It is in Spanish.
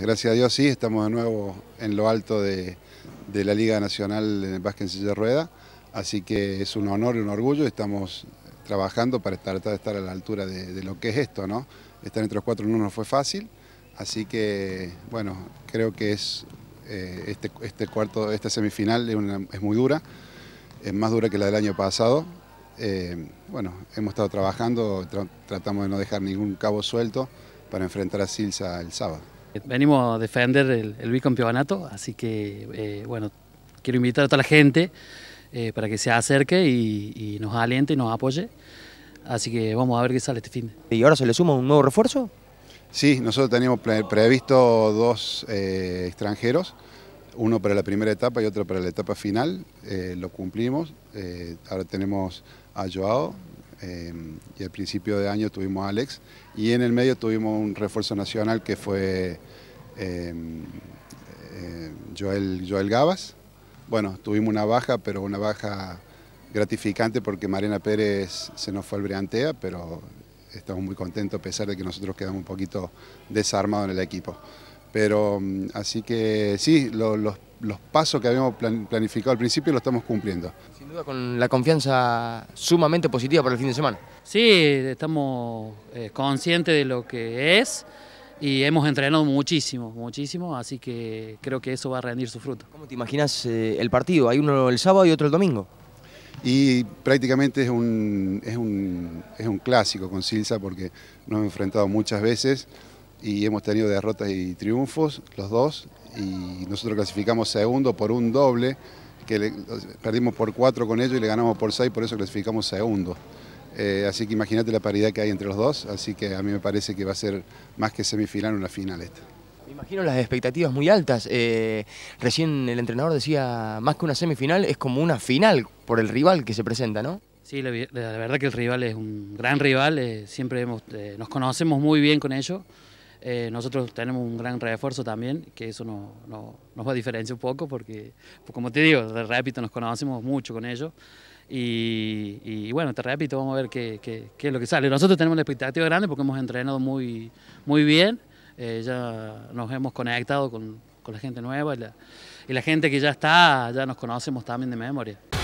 Gracias a Dios sí, estamos de nuevo en lo alto de, la Liga Nacional de Básquet en Silla Rueda, así que es un honor y un orgullo, estamos trabajando para tratar de estar a la altura de, lo que es esto, ¿no? Estar entre los cuatro en uno fue fácil, así que, bueno, creo que es eh, este, este, cuarto, esta semifinal es, muy dura, es más dura que la del año pasado, eh, bueno, hemos estado trabajando, tratamos de no dejar ningún cabo suelto para enfrentar a Silsa el sábado. Venimos a defender el, el bicampeonato, así que, eh, bueno, quiero invitar a toda la gente eh, para que se acerque y, nos aliente y nos apoye. Así que vamos a ver qué sale este fin. ¿Y ahora se le suma un nuevo refuerzo? Sí, nosotros teníamos previsto dos eh, extranjeros uno para la primera etapa y otro para la etapa final, eh, lo cumplimos, eh, ahora tenemos a Joao eh, y al principio de año tuvimos a Alex y en el medio tuvimos un refuerzo nacional que fue Joel, Joel Gabas, bueno, tuvimos una baja, pero una baja gratificante porque Marina Pérez se nos fue al Briantea, pero estamos muy contentos a pesar de que nosotros quedamos un poquito desarmados en el equipo. Pero mm, así que sí, los, pasos que habíamos planificado al principio los estamos cumpliendo. Sin duda con la confianza sumamente positiva para el fin de semana. Sí, estamos eh, conscientes de lo que es y hemos entrenado muchísimo, muchísimo, así que creo que eso va a rendir su fruto. ¿Cómo te imaginas eh, el partido? Hay uno el sábado y otro el domingo. Y prácticamente es un, es un, es un clásico con Silsa porque nos hemos enfrentado muchas veces y hemos tenido derrotas y triunfos los dos y nosotros clasificamos segundo por un doble que perdimos por cuatro con ellos y le ganamos por seis, por eso clasificamos segundo. Eh, así que imagínate la paridad que hay entre los dos, así que a mí me parece que va a ser más que semifinal una final esta. Me imagino las expectativas muy altas. Eh, recién el entrenador decía, más que una semifinal, es como una final por el rival que se presenta, ¿no? Sí, la, verdad que el rival es un gran rival, eh, siempre nos conocemos muy bien con ellos. Eh, nosotros tenemos un gran refuerzo también, que eso nos va a diferenciar un poco, porque, pues, como te digo, de repito, nos conocemos mucho con ellos. Y, bueno, te repito, vamos a ver qué, es lo que sale. Nosotros tenemos la expectativa grande porque hemos entrenado muy, muy bien, eh, ya nos hemos conectado con, la gente nueva y la gente que ya está, ya nos conocemos también de memoria.